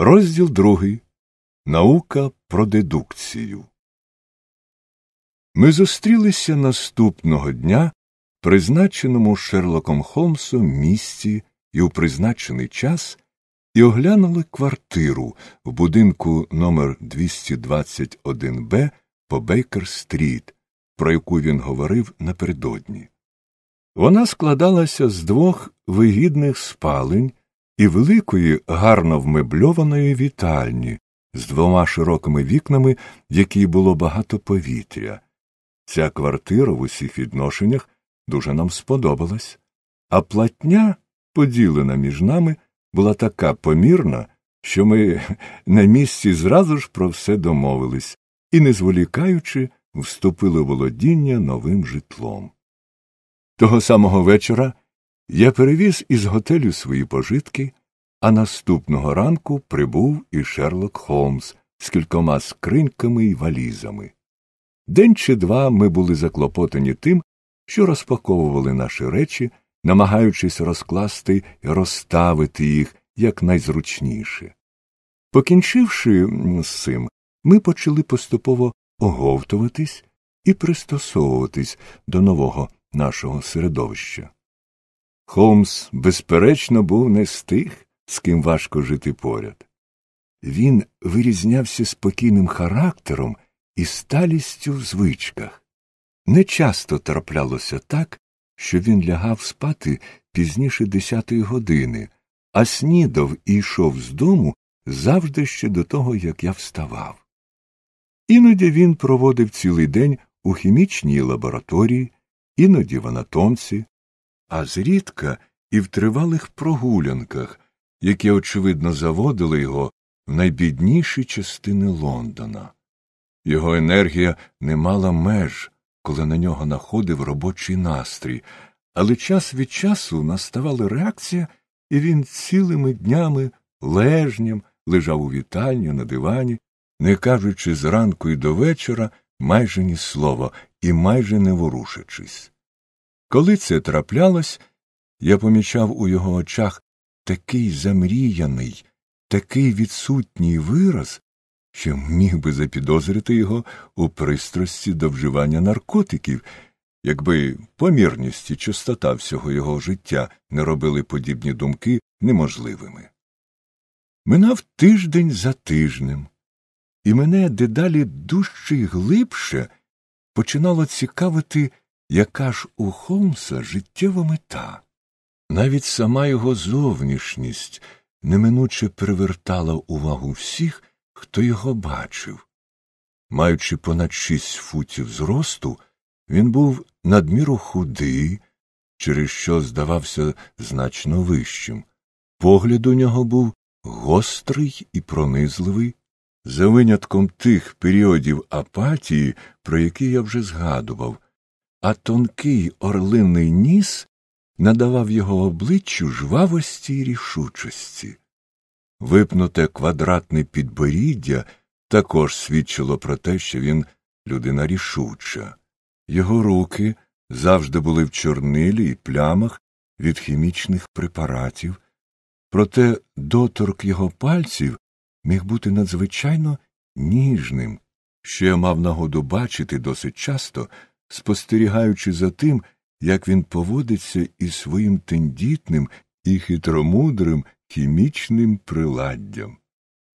Розділ другий. Наука про дедукцію. Ми зустрілися наступного дня, призначеному Шерлоком Холмсом місці і у призначений час, і оглянули квартиру в будинку номер 221 Б по Бейкер Стріт, про яку він говорив напередодні. Вона складалася з двох вигідних спалень і великої, гарно вмебльованої вітальні з двома широкими вікнами, в якій було багато повітря. Ця квартира в усіх відношеннях дуже нам сподобалась, а платня, поділена між нами, була така помірна, що ми на місці зразу ж про все домовились і, не зволікаючи, вступили в володіння новим житлом. Того самого вечора я перевіз із готелю свої пожитки, а наступного ранку прибув і Шерлок Холмс з кількома скриньками і валізами. День чи два ми були заклопотані тим, що розпаковували наші речі, намагаючись розкласти і розставити їх якнайзручніше. Покінчивши з цим, ми почали поступово оговтуватись і пристосовуватись до нового нашого середовища. Холмс, безперечно, був не з тих, з ким важко жити поряд. Він вирізнявся спокійним характером і сталістю в звичках. Не часто траплялося так, що він лягав спати пізніше десятої години, а снідав і йшов з дому завжди ще до того, як я вставав. Іноді він проводив цілий день у хімічній лабораторії, іноді в анатомці, а зрідка і в тривалих прогулянках, які, очевидно, заводили його в найбідніші частини Лондона. Його енергія не мала меж, коли на нього находив робочий настрій, але час від часу наставала реакція, і він цілими днями лежням лежав у вітальні на дивані, не кажучи зранку і до вечора майже ні слова і майже не ворушачись. Коли це траплялось, я помічав у його очах такий замріяний, такий відсутній вираз, що міг би запідозрити його у пристрасті до вживання наркотиків, якби помірність і чистота всього його життя не робили подібні думки неможливими. Минав тиждень за тижнем, і мене дедалі дужче й глибше починало цікавити яка ж у Холмса життєва мета? Навіть сама його зовнішність неминуче привертала увагу всіх, хто його бачив. Маючи понад шість футів зросту, він був надміру худий, через що здавався значно вищим. Погляд у нього був гострий і пронизливий, за винятком тих періодів апатії, про які я вже згадував а тонкий орлиний ніс надавав його обличчю жвавості й рішучості. Випнуте квадратне підборіддя також свідчило про те, що він людина рішуча. Його руки завжди були в чорнилі і плямах від хімічних препаратів, проте доторк його пальців міг бути надзвичайно ніжним, що я мав нагоду бачити досить часто спостерігаючи за тим, як він поводиться із своїм тендітним і хитромудрим хімічним приладдям.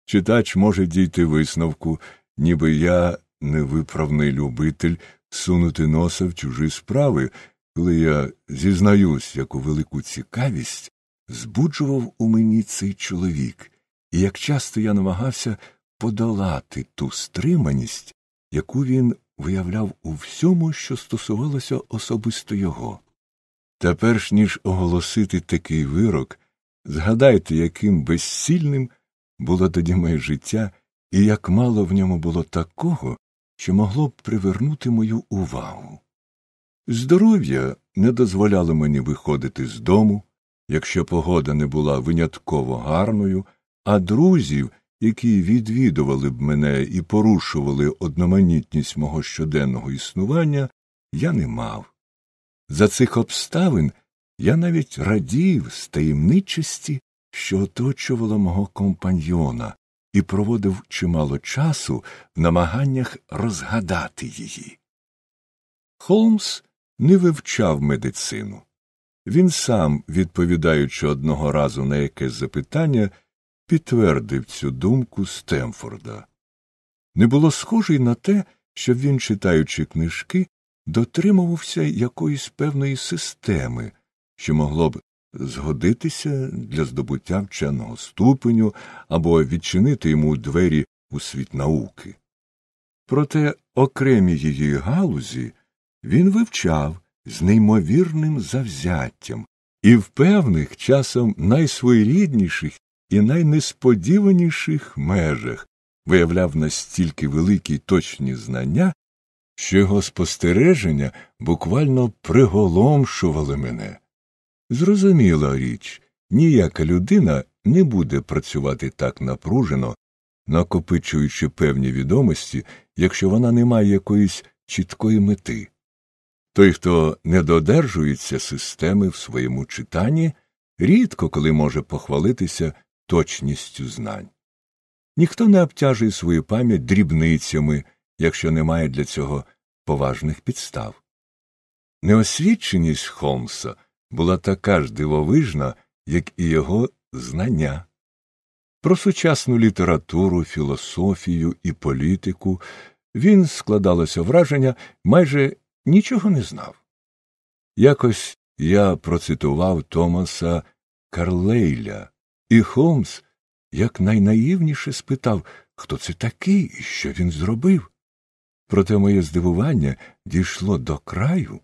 Читач може дійти висновку, ніби я невиправний любитель сунути носа в чужі справи, коли я зізнаюсь, яку велику цікавість збуджував у мені цей чоловік, і як часто я намагався подолати ту стриманість, яку він виявляв у всьому, що стосувалося особисто його. Та перш ніж оголосити такий вирок, згадайте, яким безсільним було тоді моє життя і як мало в ньому було такого, що могло б привернути мою увагу. Здоров'я не дозволяло мені виходити з дому, якщо погода не була винятково гарною, а друзів які відвідували б мене і порушували одноманітність мого щоденного існування, я не мав. За цих обставин я навіть радів з таємничості, що оточувала мого компаньйона, і проводив чимало часу в намаганнях розгадати її. Холмс не вивчав медицину. Він сам, відповідаючи одного разу на якесь запитання, підтвердив цю думку Стемфорда. Не було схоже й на те, щоб він, читаючи книжки, дотримувався якоїсь певної системи, що могло б згодитися для здобуття вченого ступеню або відчинити йому двері у світ науки. Проте окремі її галузі він вивчав з неймовірним завзяттям і в певних часом найсвоєрідніших і найнесподіваніших межах, виявляв настільки великі й точні знання, що його спостереження буквально приголомшували мене. Зрозуміла річ, ніяка людина не буде працювати так напружено, накопичуючи певні відомості, якщо вона не має якоїсь чіткої мети. Той, хто не додержується системи в своєму читанні, рідко коли може похвалитися точністю знань. Ніхто не обтяжує свою пам'ять дрібницями, якщо немає для цього поважних підстав. Неосвідченість Холмса була така ж дивовижна, як і його знання. Про сучасну літературу, філософію і політику він складалося враження, майже нічого не знав. Якось я процитував Томаса Карлейля, і Холмс якнайнаївніше спитав, хто це такий і що він зробив. Проте моє здивування дійшло до краю,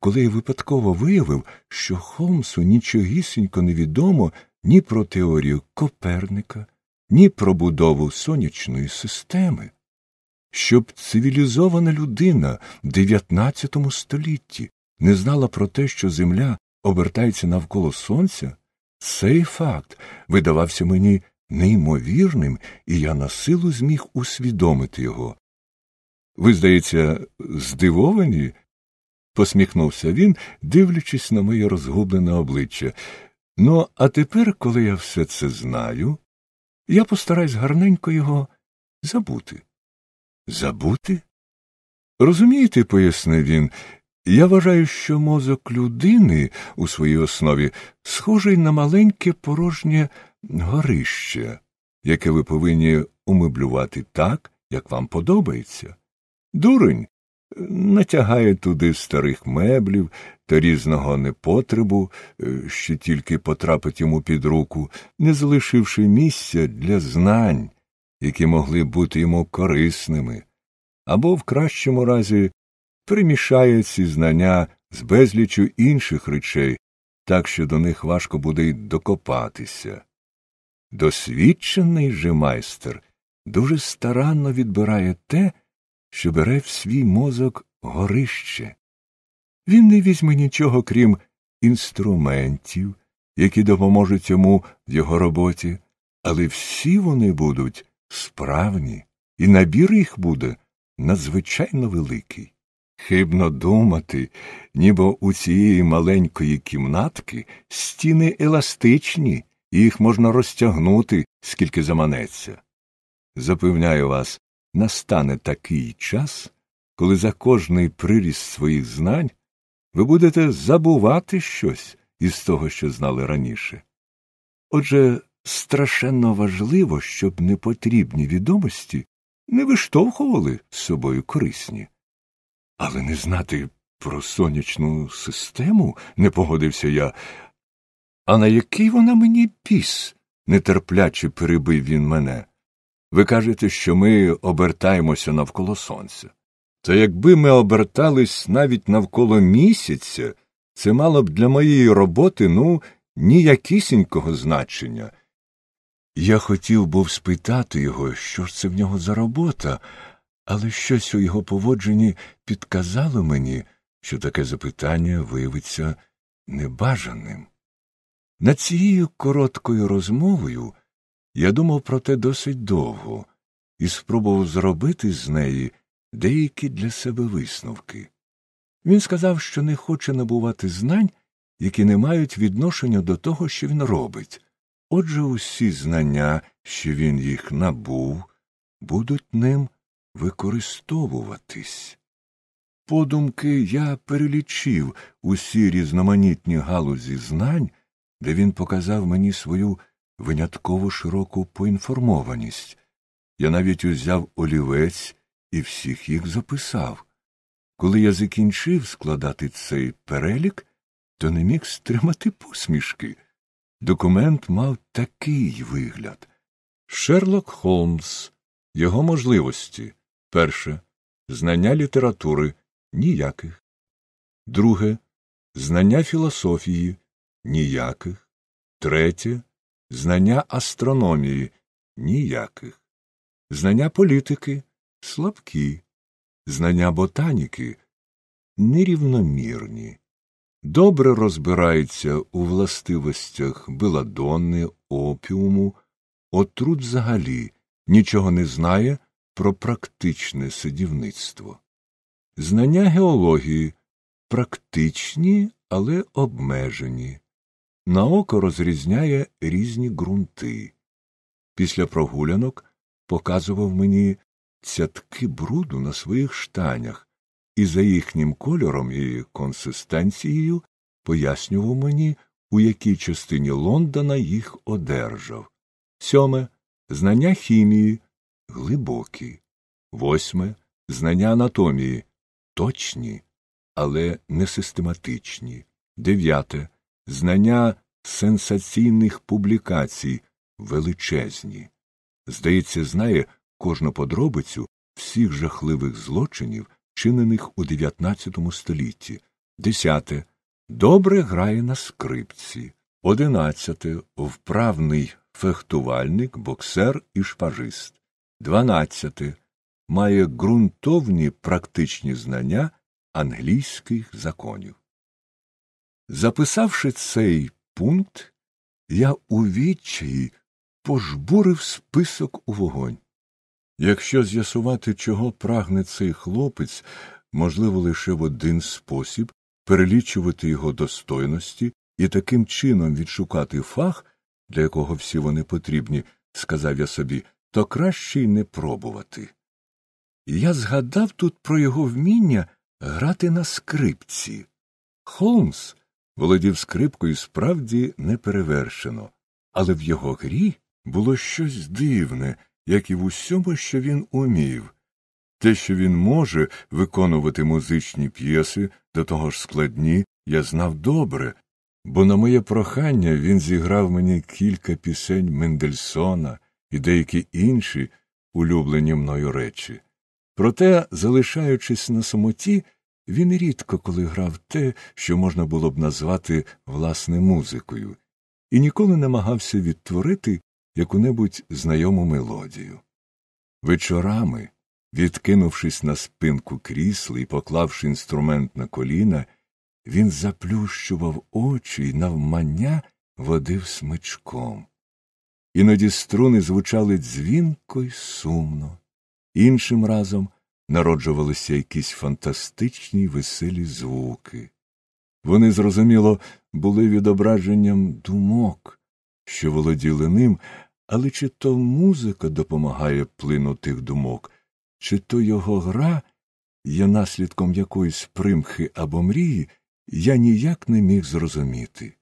коли я випадково виявив, що Холмсу нічогісінько не відомо ні про теорію Коперника, ні про будову сонячної системи. Щоб цивілізована людина в XIX столітті не знала про те, що Земля обертається навколо Сонця, цей факт видавався мені неймовірним, і я на силу зміг усвідомити його. Ви, здається, здивовані? посміхнувся він, дивлячись на моє розгублене обличчя. Ну, а тепер, коли я все це знаю, я постараюсь гарненько його забути. Забути? Розумієте, пояснив він, я вважаю, що мозок людини у своїй основі схожий на маленьке порожнє горище, яке ви повинні умеблювати так, як вам подобається. Дурень е, натягає туди старих меблів та різного непотребу, е, що тільки потрапить йому під руку, не залишивши місця для знань, які могли бути йому корисними, або в кращому разі примішає ці знання з безлічю інших речей, так що до них важко буде й докопатися. Досвідчений же майстер дуже старанно відбирає те, що бере в свій мозок горище. Він не візьме нічого, крім інструментів, які допоможуть йому в його роботі, але всі вони будуть справні, і набір їх буде надзвичайно великий. Хибно думати, ніби у цієї маленької кімнатки стіни еластичні, і їх можна розтягнути, скільки заманеться. Запевняю вас, настане такий час, коли за кожний приріст своїх знань ви будете забувати щось із того, що знали раніше. Отже, страшенно важливо, щоб непотрібні відомості не виштовхували з собою корисні. Але не знати про сонячну систему, не погодився я. А на який вона мені піс? нетерпляче перебив він мене. Ви кажете, що ми обертаємося навколо сонця. Та якби ми обертались навіть навколо місяця, це мало б для моєї роботи, ну, ніякісінького значення. Я хотів був спитати його, що ж це в нього за робота, але щось у його поводженні підказало мені, що таке запитання виявиться небажаним. Над цією короткою розмовою я думав про те досить довго і спробував зробити з неї деякі для себе висновки. Він сказав, що не хоче набувати знань, які не мають відношення до того, що він робить. Отже, усі знання, що він їх набув, будуть ним використовуватись. Подумки я перелічив усі різноманітні галузі знань, де він показав мені свою винятково широку поінформованість. Я навіть узяв олівець і всіх їх записав. Коли я закінчив складати цей перелік, то не міг стримати посмішки. Документ мав такий вигляд Шерлок Холмс, його можливості. Перше знання літератури ніяких. Друге знання філософії ніяких. Третє знання астрономії ніяких. Знання політики слабкі. Знання ботаніки нерівномірні. Добре розбирається у властивостях беладонни, опіуму, отрут взагалі нічого не знає про практичне садівництво. Знання геології практичні, але обмежені. Наука розрізняє різні ґрунти. Після прогулянок показував мені цятки бруду на своїх штанях, і за їхнім кольором і консистенцією пояснював мені, у якій частині Лондона їх одержав. Сьоме знання хімії глибокі. Восьме знання анатомії точні, але не систематичні. Дев'яте знання сенсаційних публікацій величезні. Здається, знає кожну подробицю всіх жахливих злочинів, чинених у дев'ятнадцятому столітті. Десяте добре грає на скрипці. Одинадцяте вправний фехтувальник, боксер і шпажист. 12. Має ґрунтовні практичні знання англійських законів. Записавши цей пункт, я у відчаї пожбурив список у вогонь. Якщо з'ясувати, чого прагне цей хлопець, можливо, лише в один спосіб перелічувати його достойності і таким чином відшукати фах, для якого всі вони потрібні, сказав я собі то краще й не пробувати. Я згадав тут про його вміння грати на скрипці. Холмс володів скрипкою справді неперевершено, але в його грі було щось дивне, як і в усьому, що він умів. Те, що він може виконувати музичні п'єси, до того ж складні, я знав добре, бо на моє прохання він зіграв мені кілька пісень Мендельсона, і деякі інші улюблені мною речі. Проте, залишаючись на самоті, він рідко коли грав те, що можна було б назвати власне музикою, і ніколи намагався відтворити яку небудь знайому мелодію. Вечорами, відкинувшись на спинку крісла і поклавши інструмент на коліна, він заплющував очі і навмання водив смичком. Іноді струни звучали дзвінко й сумно, іншим разом народжувалися якісь фантастичні веселі звуки. Вони, зрозуміло, були відображенням думок, що володіли ним, але чи то музика допомагає плину тих думок, чи то його гра є наслідком якоїсь примхи або мрії, я ніяк не міг зрозуміти.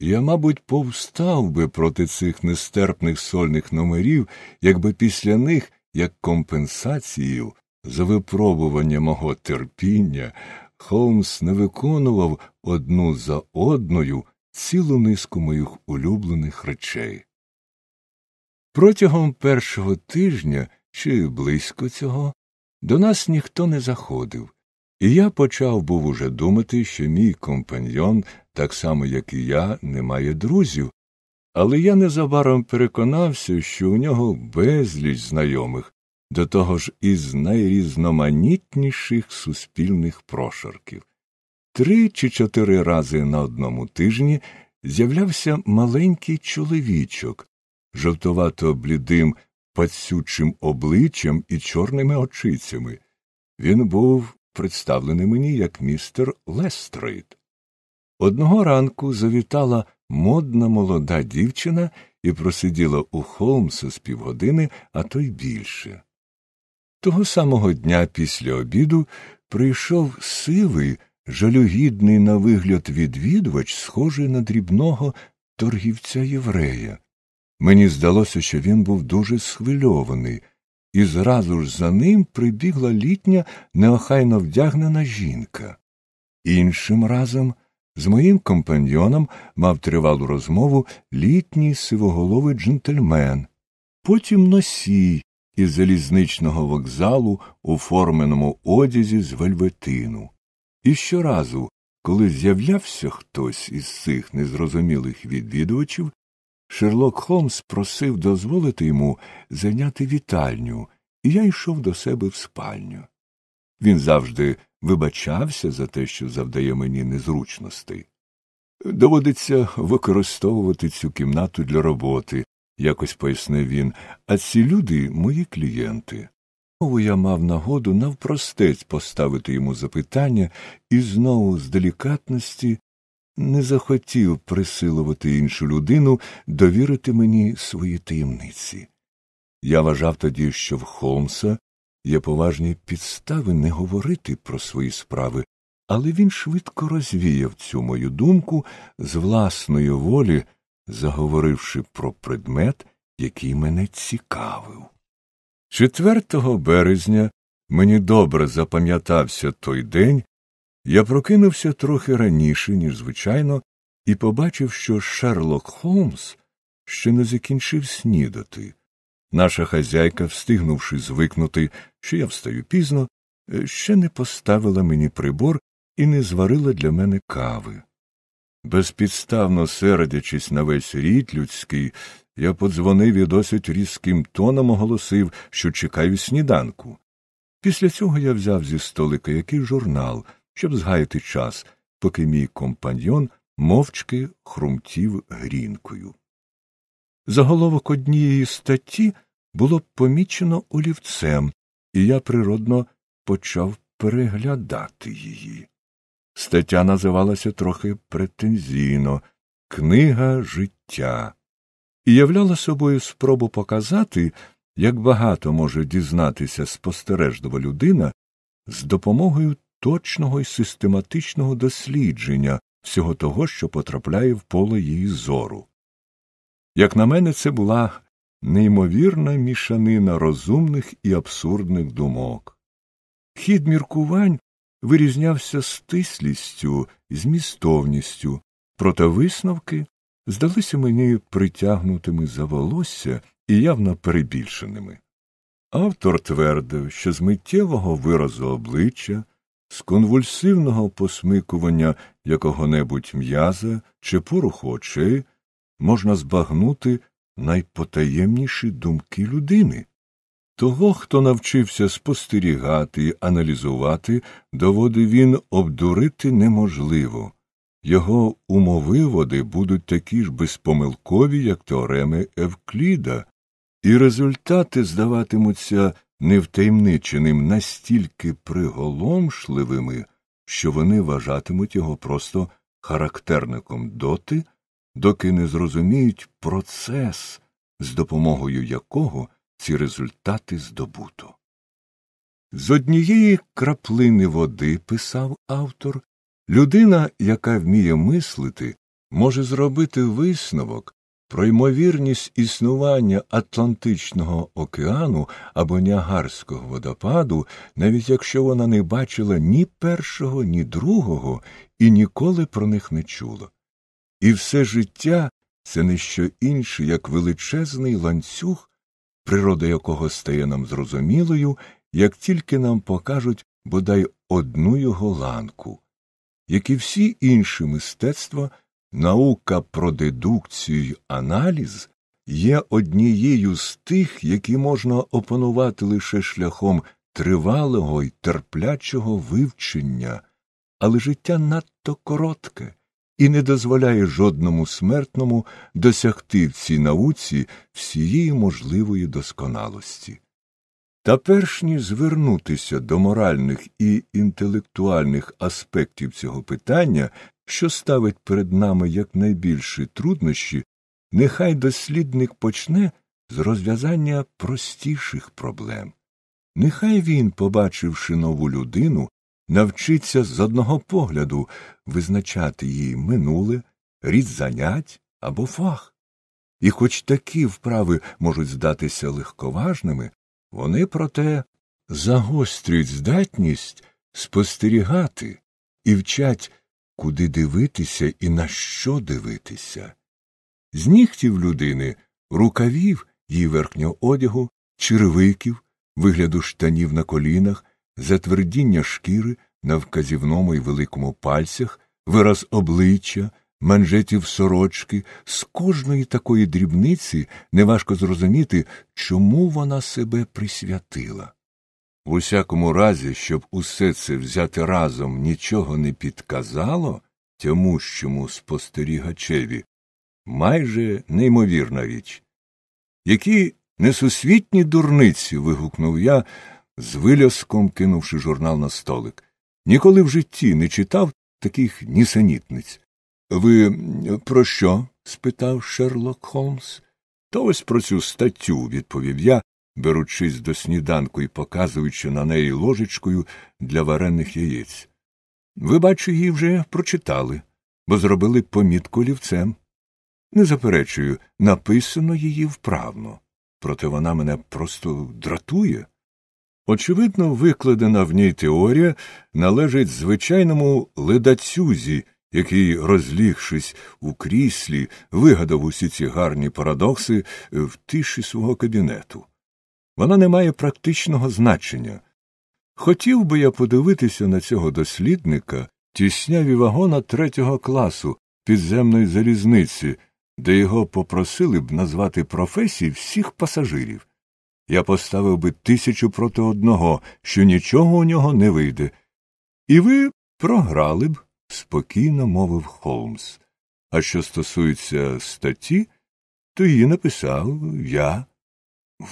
Я, мабуть, повстав би проти цих нестерпних сольних номерів, якби після них, як компенсацію, за випробування мого терпіння, Холмс не виконував одну за одною цілу низку моїх улюблених речей. Протягом першого тижня, чи близько цього, до нас ніхто не заходив, і я почав був уже думати, що мій компаньйон так само, як і я, не має друзів, але я незабаром переконався, що у нього безліч знайомих, до того ж із найрізноманітніших суспільних прошарків. Три чи чотири рази на одному тижні з'являвся маленький чоловічок, жовтовато блідим, пацючим обличчям і чорними очицями. Він був представлений мені як містер Лестрейд. Одного ранку завітала модна молода дівчина і просиділа у Холмса з півгодини, а то й більше. Того самого дня після обіду прийшов сивий, жалюгідний на вигляд відвідувач, схожий на дрібного торгівця єврея. Мені здалося, що він був дуже схвильований, і зразу ж за ним прибігла літня, неохайно вдягнена жінка. Іншим разом з моїм компаньйоном мав тривалу розмову літній сивоголовий джентльмен, потім носій із залізничного вокзалу у форменому одязі з вельветину. І щоразу, коли з'являвся хтось із цих незрозумілих відвідувачів, Шерлок Холмс просив дозволити йому зайняти вітальню, і я йшов до себе в спальню. Він завжди вибачався за те, що завдає мені незручностей. Доводиться використовувати цю кімнату для роботи, якось пояснив він, а ці люди мої клієнти. Знову я мав нагоду навпростець поставити йому запитання і знову з делікатності не захотів присилувати іншу людину довірити мені свої таємниці. Я вважав тоді, що в Холмса Є поважні підстави не говорити про свої справи, але він швидко розвіяв цю мою думку з власної волі, заговоривши про предмет, який мене цікавив. 4 березня мені добре запам'ятався той день, я прокинувся трохи раніше, ніж звичайно, і побачив, що Шерлок Холмс ще не закінчив снідати. Наша хазяйка, встигнувши звикнути, що я встаю пізно, е, ще не поставила мені прибор і не зварила для мене кави. Безпідставно сердячись на весь рід людський, я подзвонив і досить різким тоном оголосив, що чекаю сніданку. Після цього я взяв зі столика який журнал, щоб згаяти час, поки мій компаньйон мовчки хрумтів грінкою. Заголовок однієї статті було помічено олівцем, і я природно почав переглядати її. Стаття називалася трохи претензійно Книга життя і являла собою спробу показати, як багато може дізнатися спостережлива людина з допомогою точного і систематичного дослідження всього того, що потрапляє в поле її зору. Як на мене, це була неймовірна мішанина розумних і абсурдних думок. Хід міркувань вирізнявся стислістю і змістовністю, проте висновки здалися мені притягнутими за волосся і явно перебільшеними. Автор твердив, що з миттєвого виразу обличчя, з конвульсивного посмикування якого небудь м'яза чи поруху очей можна збагнути найпотаємніші думки людини. Того, хто навчився спостерігати і аналізувати, доводи він обдурити неможливо, його умовиводи будуть такі ж безпомилкові, як теореми Евкліда, і результати здаватимуться невтаємниченим настільки приголомшливими, що вони вважатимуть його просто характерником доти, доки не зрозуміють процес, з допомогою якого ці результати здобуто. З однієї краплини води, писав автор, людина, яка вміє мислити, може зробити висновок про ймовірність існування Атлантичного океану або Нягарського водопаду, навіть якщо вона не бачила ні першого, ні другого і ніколи про них не чула. І все життя це не що інше, як величезний ланцюг, природа якого стає нам зрозумілою, як тільки нам покажуть бодай одну його ланку, як і всі інші мистецтва, наука про дедукцію й аналіз є однією з тих, які можна опанувати лише шляхом тривалого й терплячого вивчення, але життя надто коротке і не дозволяє жодному смертному досягти в цій науці всієї можливої досконалості. Та перш ніж звернутися до моральних і інтелектуальних аспектів цього питання, що ставить перед нами якнайбільші труднощі, нехай дослідник почне з розв'язання простіших проблем. Нехай він, побачивши нову людину, навчиться з одного погляду визначати її минуле, рід занять або фах. І хоч такі вправи можуть здатися легковажними, вони, проте, загострюють здатність спостерігати і вчать, куди дивитися і на що дивитися. З нігтів людини рукавів її верхнього одягу, черевиків, вигляду штанів на колінах затвердіння шкіри на вказівному і великому пальцях, вираз обличчя, манжетів сорочки, з кожної такої дрібниці неважко зрозуміти, чому вона себе присвятила. В усякому разі, щоб усе це взяти разом нічого не підказало тямущому спостерігачеві, майже неймовірна річ. Які несусвітні дурниці. вигукнув я, з виляском кинувши журнал на столик. Ніколи в житті не читав таких нісенітниць. Ви про що? спитав Шерлок Холмс. То ось про цю статтю, відповів я, беручись до сніданку і показуючи на неї ложечкою для варених яєць. Ви, бачу, її вже прочитали, бо зробили помітку лівцем. Не заперечую, написано її вправно, проте вона мене просто дратує. Очевидно, викладена в ній теорія належить звичайному ледацюзі, який, розлігшись у кріслі, вигадав усі ці гарні парадокси е, в тиші свого кабінету. Вона не має практичного значення. Хотів би я подивитися на цього дослідника тісняві вагона третього класу підземної залізниці, де його попросили б назвати професії всіх пасажирів я поставив би тисячу проти одного, що нічого у нього не вийде. І ви програли б, спокійно мовив Холмс. А що стосується статті, то її написав я.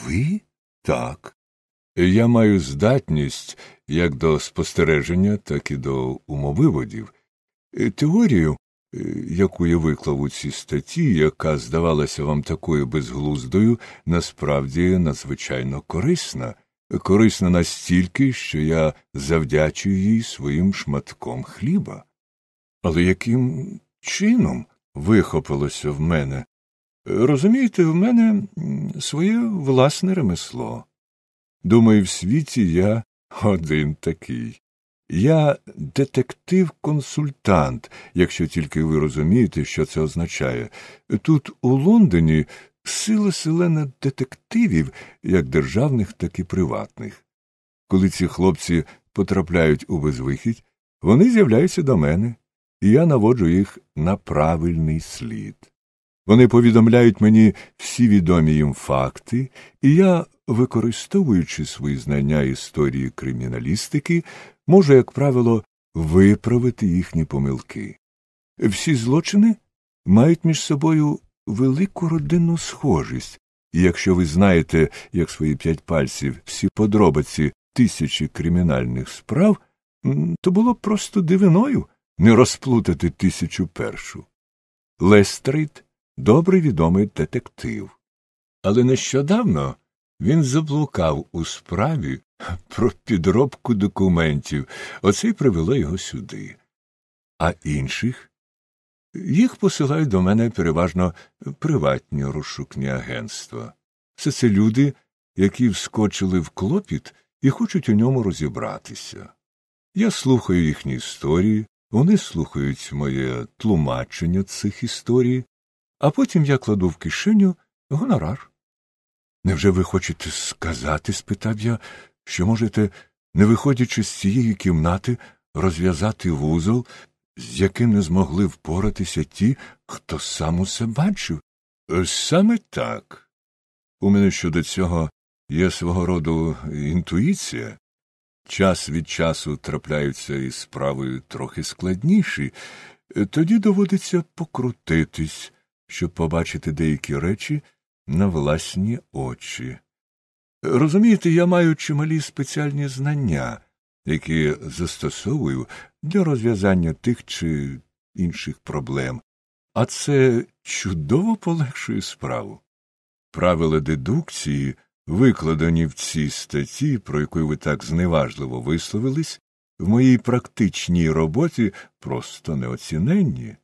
Ви? Так. Я маю здатність як до спостереження, так і до умовиводів. Теорію Е, яку я виклав у цій статті, яка здавалася вам такою безглуздою, насправді надзвичайно корисна, корисна настільки, що я завдячую їй своїм шматком хліба. Але яким чином вихопилося в мене? Розумієте, в мене своє власне ремесло. Думаю, в світі я один такий. Я детектив-консультант, якщо тільки ви розумієте, що це означає. Тут, у Лондоні, сила селена детективів, як державних, так і приватних. Коли ці хлопці потрапляють у безвихідь, вони з'являються до мене, і я наводжу їх на правильний слід. Вони повідомляють мені всі відомі їм факти, і я, використовуючи свої знання історії криміналістики, може, як правило, виправити їхні помилки. Всі злочини мають між собою велику родинну схожість, і якщо ви знаєте, як свої п'ять пальців, всі подробиці тисячі кримінальних справ, то було б просто дивиною не розплутати тисячу першу. Лестрит добре відомий детектив. Але нещодавно він заблукав у справі про підробку документів. Оце й привело його сюди. А інших? Їх посилають до мене переважно приватні розшукні агентства. Все це люди, які вскочили в клопіт і хочуть у ньому розібратися. Я слухаю їхні історії, вони слухають моє тлумачення цих історій, а потім я кладу в кишеню гонорар. Невже ви хочете сказати? спитав я, що можете, не виходячи з цієї кімнати, розв'язати вузол, з яким не змогли впоратися ті, хто сам усе бачив? Е, саме так. У мене щодо цього є свого роду інтуїція. Час від часу трапляються і справи трохи складніші, е, тоді доводиться покрутитись, щоб побачити деякі речі, на власні очі. Розумієте, я маю чималі спеціальні знання, які застосовую для розв'язання тих чи інших проблем, а це чудово полегшує справу. Правила дедукції, викладені в цій статті, про яку ви так зневажливо висловились, в моїй практичній роботі просто неоціненні.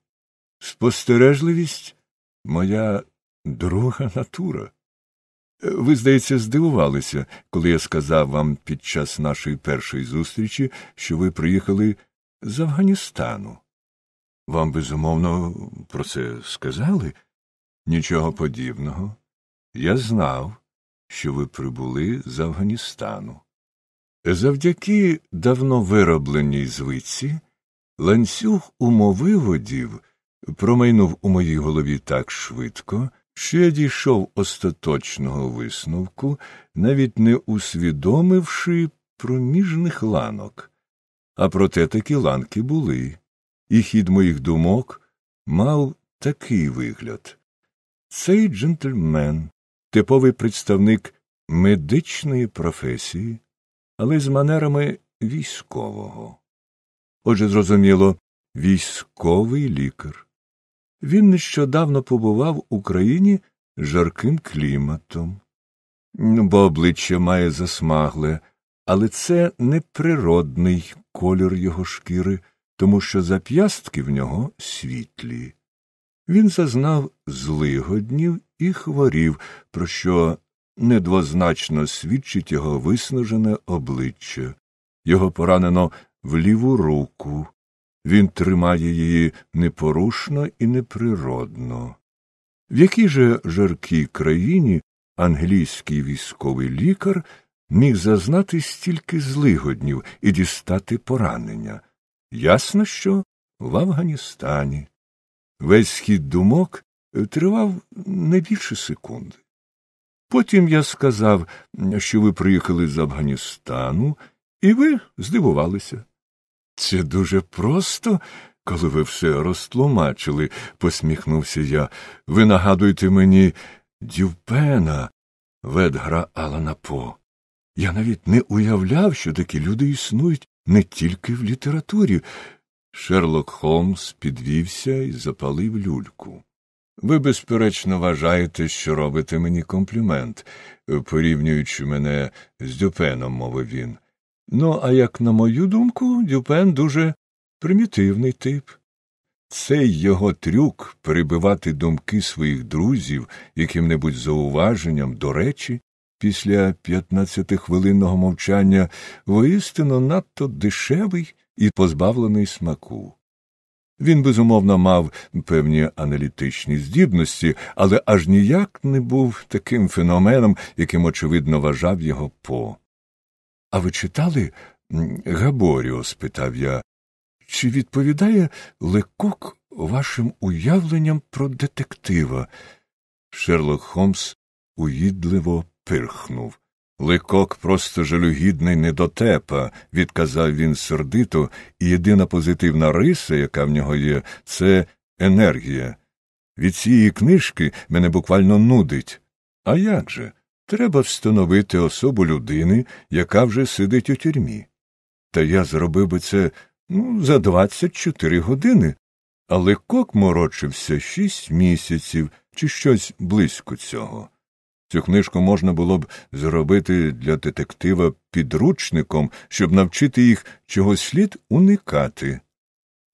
Спостережливість моя Друга натура. Е, ви, здається, здивувалися, коли я сказав вам під час нашої першої зустрічі, що ви приїхали з Афганістану. Вам, безумовно, про це сказали? Нічого подібного. Я знав, що ви прибули з Афганістану. Завдяки давно виробленій звиці, ланцюг умови водів, промайнув у моїй голові так швидко, Ще дійшов остаточного висновку, навіть не усвідомивши проміжних ланок. А проте такі ланки були, і хід моїх думок мав такий вигляд цей джентльмен, типовий представник медичної професії, але з манерами військового. Отже, зрозуміло, військовий лікар він нещодавно побував у країні з жарким кліматом. Ну, бо обличчя має засмагле, але це не природний колір його шкіри, тому що зап'ястки в нього світлі. Він зазнав злигоднів і хворів, про що недвозначно свідчить його виснажене обличчя. Його поранено в ліву руку, він тримає її непорушно і неприродно. В якій же жаркій країні англійський військовий лікар міг зазнати стільки злигоднів і дістати поранення? Ясно, що в Афганістані. Весь схід думок е, тривав не більше секунди. Потім я сказав, що ви приїхали з Афганістану, і ви здивувалися. Це дуже просто, коли ви все розтлумачили, посміхнувся я. Ви нагадуєте мені дівпена, ведгра Алана По. Я навіть не уявляв, що такі люди існують не тільки в літературі. Шерлок Холмс підвівся і запалив люльку. Ви, безперечно, вважаєте, що робите мені комплімент, порівнюючи мене з Дюпеном, мовив він. Ну, а як, на мою думку, Дюпен дуже примітивний тип. Цей його трюк перебивати думки своїх друзів яким небудь зауваженням до речі, після п'ятнадцятихвилинного мовчання воістину надто дешевий і позбавлений смаку. Він, безумовно, мав певні аналітичні здібності, але аж ніяк не був таким феноменом, яким, очевидно, вважав його по. А ви читали Габоріо? спитав я. Чи відповідає лекок вашим уявленням про детектива? Шерлок Холмс уїдливо пирхнув. Ликок просто жалюгідний недотепа, відказав він сердито, і єдина позитивна риса, яка в нього є, це енергія. Від цієї книжки мене буквально нудить. А як же? Треба встановити особу людини, яка вже сидить у тюрмі. Та я зробив би це ну, за 24 години, але кок морочився 6 місяців чи щось близько цього. Цю книжку можна було б зробити для детектива підручником, щоб навчити їх чого слід уникати.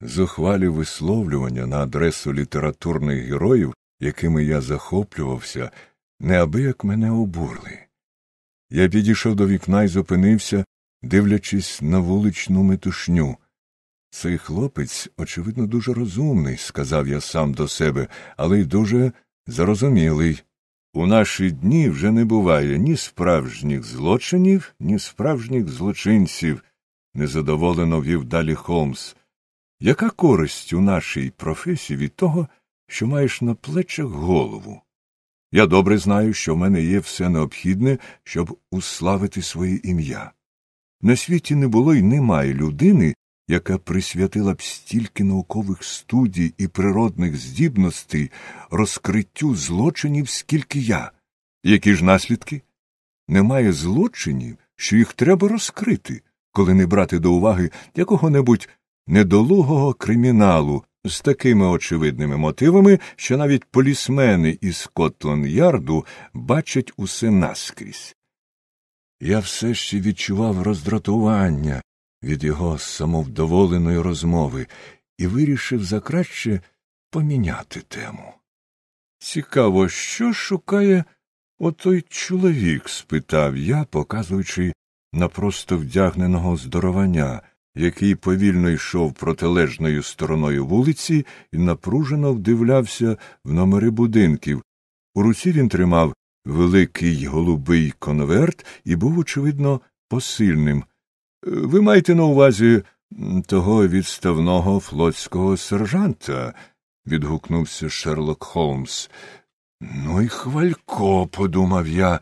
Зухвалі висловлювання на адресу літературних героїв, якими я захоплювався, неабияк мене обурли. Я підійшов до вікна і зупинився, дивлячись на вуличну метушню. Цей хлопець, очевидно, дуже розумний, сказав я сам до себе, але й дуже зрозумілий. У наші дні вже не буває ні справжніх злочинів, ні справжніх злочинців, незадоволено вів далі Холмс. Яка користь у нашій професії від того, що маєш на плечах голову? Я добре знаю, що в мене є все необхідне, щоб уславити своє ім'я. На світі не було і немає людини, яка присвятила б стільки наукових студій і природних здібностей розкриттю злочинів, скільки я. Які ж наслідки? Немає злочинів, що їх треба розкрити, коли не брати до уваги якого небудь недолугого криміналу, з такими очевидними мотивами, що навіть полісмени із Котлон Ярду бачать усе наскрізь. Я все ще відчував роздратування від його самовдоволеної розмови і вирішив за краще поміняти тему. Цікаво, що шукає отой чоловік? спитав я, показуючи на просто вдягненого здоровання який повільно йшов протилежною стороною вулиці і напружено вдивлявся в номери будинків. У руці він тримав великий голубий конверт і був, очевидно, посильним. Е, ви маєте на увазі того відставного флотського сержанта? відгукнувся Шерлок Холмс. Ну і хвалько, подумав я,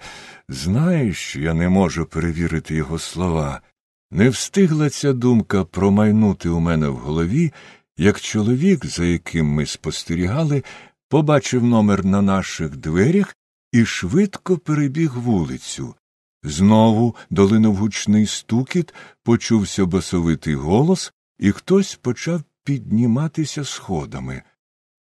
знаєш, я не можу перевірити його слова. Не встигла ця думка промайнути у мене в голові, як чоловік, за яким ми спостерігали, побачив номер на наших дверях і швидко перебіг вулицю. Знову долинув гучний стукіт, почувся басовитий голос, і хтось почав підніматися сходами.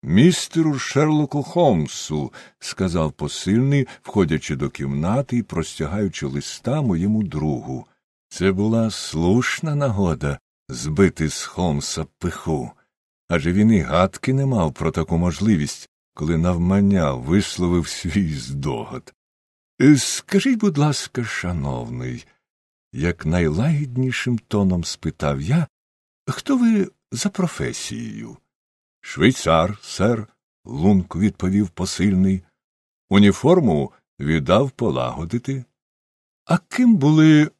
Містеру Шерлоку Холмсу, сказав посильний, входячи до кімнати і простягаючи листа моєму другу. Це була слушна нагода збити з Холмса пиху, адже він і гадки не мав про таку можливість, коли навмання висловив свій здогад. Е, скажіть, будь ласка, шановний, як найлагіднішим тоном спитав я, хто ви за професією? Швейцар, сер, лунку відповів посильний. Уніформу віддав полагодити. А ким були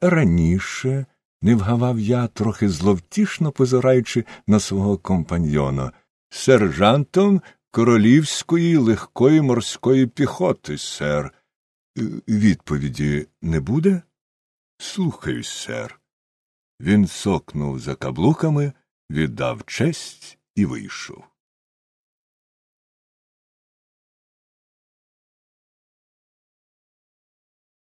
раніше, не вгавав я, трохи зловтішно позираючи на свого компаньйона, сержантом королівської легкої морської піхоти, сер. Е, відповіді не буде? Слухаюсь, сер. Він сокнув за каблуками, віддав честь і вийшов.